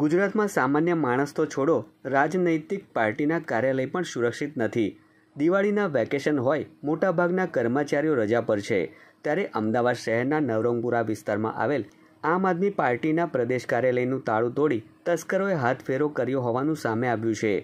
ગુજરાતમાં સામાન્ય માણસ તો છોડો રાજનૈતિક પાર્ટીના કાર્યાલય પણ સુરક્ષિત નથી દિવાળીના વેકેશન હોય મોટાભાગના કર્મચારીઓ રજા પર છે ત્યારે અમદાવાદ શહેરના નવરંગપુરા વિસ્તારમાં આવેલ આમ આદમી પાર્ટીના પ્રદેશ કાર્યાલયનું તાળું તોડી તસ્કરોએ હાથફેરો કર્યો હોવાનું સામે આવ્યું છે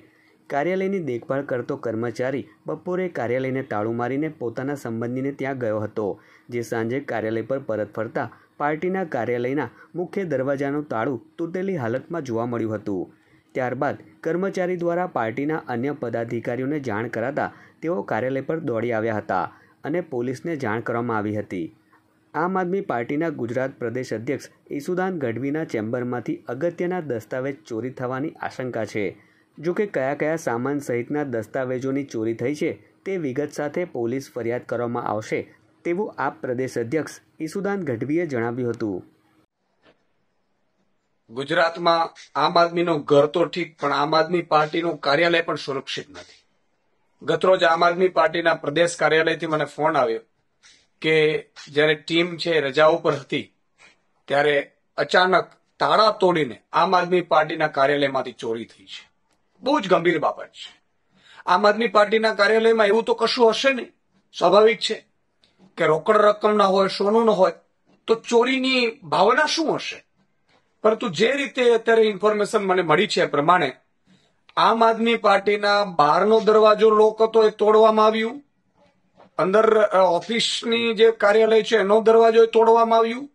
કાર્યાલયની દેખભાળ કરતો કર્મચારી બપોરે કાર્યાલયને તાળું મારીને પોતાના સંબંધીને ત્યાં ગયો હતો જે સાંજે કાર્યાલય પર પરત ફરતા પાર્ટીના કાર્યાલયના મુખ્ય દરવાજાનું તાળું તૂટેલી હાલતમાં જોવા મળ્યું હતું ત્યારબાદ કર્મચારી દ્વારા પાર્ટીના અન્ય પદાધિકારીઓને જાણ કરાતા તેઓ કાર્યાલય પર દોડી આવ્યા હતા અને પોલીસને જાણ કરવામાં આવી હતી આમ આદમી પાર્ટીના ગુજરાત પ્રદેશ અધ્યક્ષ ઈસુદાન ગઢવીના ચેમ્બરમાંથી અગત્યના દસ્તાવેજ ચોરી થવાની આશંકા છે જો કે કયા કયા સામાન સહિતના દસ્તાવેજોની ચોરી થઈ છે તે વિગત સાથે પોલીસ ફરિયાદ કરવામાં આવશે તેવું આપ પ્રદેશ અધ્યક્ષ ઈસુદાન ગઢવીએ જણાવ્યું હતું ગુજરાતમાં આમ આદમીનો ઘર તો ઠીક પણ આમ આદમી પાર્ટીનું કાર્યાલય પણ સુરક્ષિત નથી ગતરોજ આમ આદમી પાર્ટીના પ્રદેશ કાર્યાલયથી મને ફોન આવ્યો કે જ્યારે ટીમ છે રજા ઉપર હતી ત્યારે અચાનક તાળા તોડીને આમ આદમી પાર્ટીના કાર્યાલયમાંથી ચોરી થઈ છે બહુ જ ગંભીર બાબત છે આમ આદમી પાર્ટીના કાર્યાલયમાં એવું તો કશું હશે નહીં સ્વાભાવિક છે કે રોકડ રકમ ના હોય સોનું ન હોય તો ચોરીની ભાવના શું હશે પરંતુ જે રીતે અત્યારે ઇન્ફોર્મેશન મને મળી છે પ્રમાણે આમ આદમી પાર્ટીના બહારનો દરવાજો લોક હતો એ તોડવામાં આવ્યું અંદર ઓફિસની જે કાર્યાલય છે એનો દરવાજો તોડવામાં આવ્યું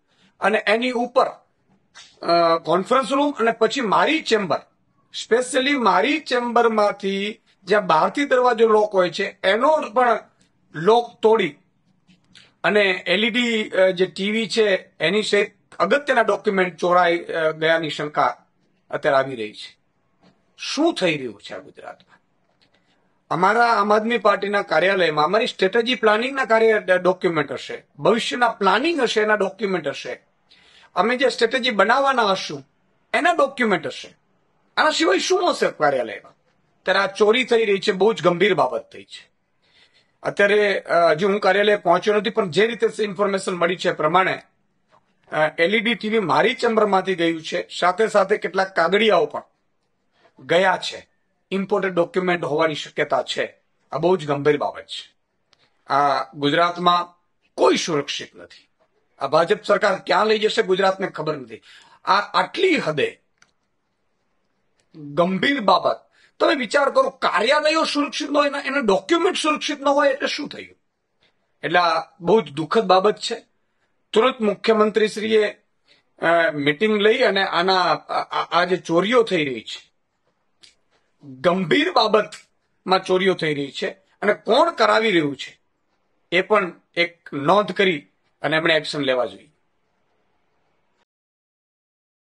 અને એની ઉપર કોન્ફરન્સ રૂમ અને પછી મારી ચેમ્બર સ્પેશિયલી મારી ચેમ્બરમાંથી જ્યાં બહારથી દરવાજો લોક હોય છે એનો પણ લોક તોડી અને એલઈડી જે ટીવી છે એની સહિત અગત્યના ડોક્યુમેન્ટ ચોરાઈ ગયાની શંકા અત્યારે આવી રહી છે શું થઈ રહ્યું છે આ ગુજરાતમાં અમારા આમ આદમી પાર્ટીના કાર્યાલયમાં અમારી સ્ટ્રેટેજી પ્લાનિંગના કાર્ય ડોક્યુમેન્ટ હશે ભવિષ્યના પ્લાનિંગ હશે એના ડોક્યુમેન્ટ હશે અમે જે સ્ટ્રેટેજી બનાવવાના હશું એના ડોક્યુમેન્ટ હશે આના સિવાય શું અસર કાર્યાલયમાં ત્યારે આ ચોરી થઈ રહી છે બહુ જ ગંભીર બાબત થઈ છે અત્યારે હજી હું કાર્યાલય પહોંચ્યો નથી પણ જે રીતે ઇન્ફોર્મેશન મળી છે પ્રમાણે એલઈડી ટીવી મારી ચેમ્બરમાંથી ગયું છે સાથે સાથે કેટલાક કાગડિયાઓ પણ ગયા છે ઇમ્પોર્ટેડ ડોક્યુમેન્ટ હોવાની શક્યતા છે આ બહુ જ ગંભીર બાબત છે આ ગુજરાતમાં કોઈ સુરક્ષિત નથી આ ભાજપ સરકાર ક્યાં લઈ જશે ગુજરાતને ખબર નથી આ આટલી હદે ગંભીર બાબત તમે વિચાર કરો કાર્યાલયો સુરક્ષિત ન હોય એના ડોક્યુમેન્ટ સુરક્ષિત ન હોય એટલે શું થયું એટલે આ બહુ જ દુઃખદ બાબત છે તુરંત મુખ્યમંત્રીશ્રીએ મિટિંગ લઈ અને આના આ જે ચોરીઓ થઈ રહી છે ગંભીર બાબતમાં ચોરીઓ થઈ રહી છે અને કોણ કરાવી રહ્યું છે એ પણ એક નોંધ કરી અને એમણે એક્શન લેવા જોઈએ